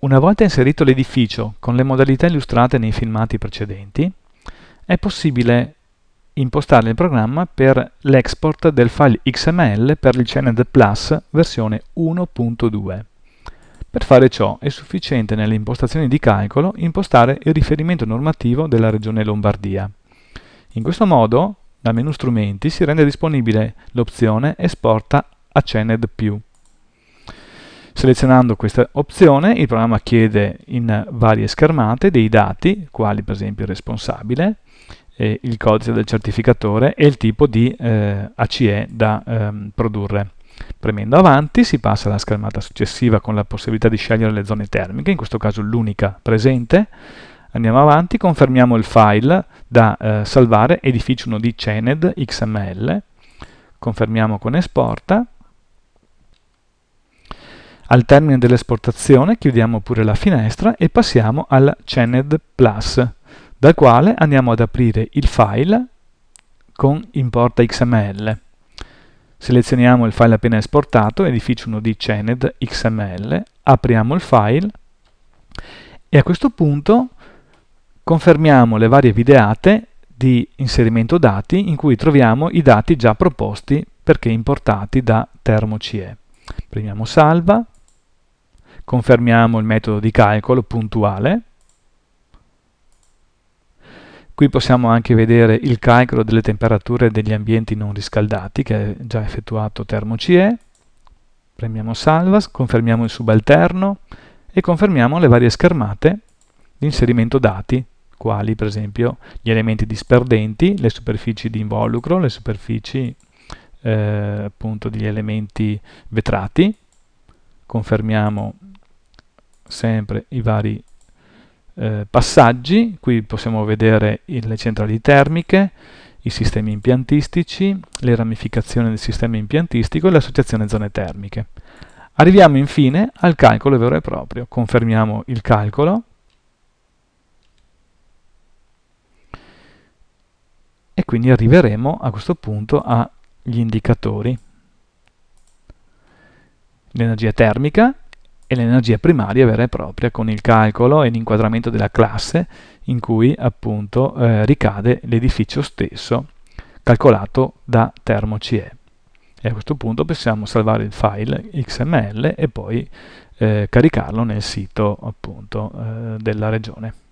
Una volta inserito l'edificio con le modalità illustrate nei filmati precedenti, è possibile impostare il programma per l'export del file XML per il CNET Plus versione 1.2. Per fare ciò è sufficiente nelle impostazioni di calcolo impostare il riferimento normativo della regione Lombardia. In questo modo, dal menu strumenti si rende disponibile l'opzione esporta a CNED+. Selezionando questa opzione il programma chiede in varie schermate dei dati, quali per esempio il responsabile, eh, il codice del certificatore e il tipo di eh, ACE da ehm, produrre. Premendo avanti si passa alla schermata successiva con la possibilità di scegliere le zone termiche, in questo caso l'unica presente. Andiamo avanti, confermiamo il file da eh, salvare edificio 1 di CENED XML, confermiamo con esporta al termine dell'esportazione chiudiamo pure la finestra e passiamo al Channed Plus, dal quale andiamo ad aprire il file con importa XML. Selezioniamo il file appena esportato, edificio 1 di Channed XML, apriamo il file e a questo punto confermiamo le varie videate di inserimento dati in cui troviamo i dati già proposti perché importati da CE. Premiamo salva, confermiamo il metodo di calcolo puntuale. Qui possiamo anche vedere il calcolo delle temperature degli ambienti non riscaldati che è già effettuato termo-CE. Premiamo Salva, confermiamo il subalterno e confermiamo le varie schermate di inserimento dati, quali per esempio gli elementi disperdenti, le superfici di involucro, le superfici eh, appunto degli elementi vetrati. Confermiamo sempre i vari eh, passaggi, qui possiamo vedere le centrali termiche, i sistemi impiantistici, le ramificazioni del sistema impiantistico e l'associazione zone termiche. Arriviamo infine al calcolo vero e proprio, confermiamo il calcolo e quindi arriveremo a questo punto agli indicatori l'energia termica è l'energia primaria vera e propria con il calcolo e l'inquadramento della classe in cui appunto eh, ricade l'edificio stesso calcolato da termoCE. E a questo punto possiamo salvare il file XML e poi eh, caricarlo nel sito appunto eh, della regione.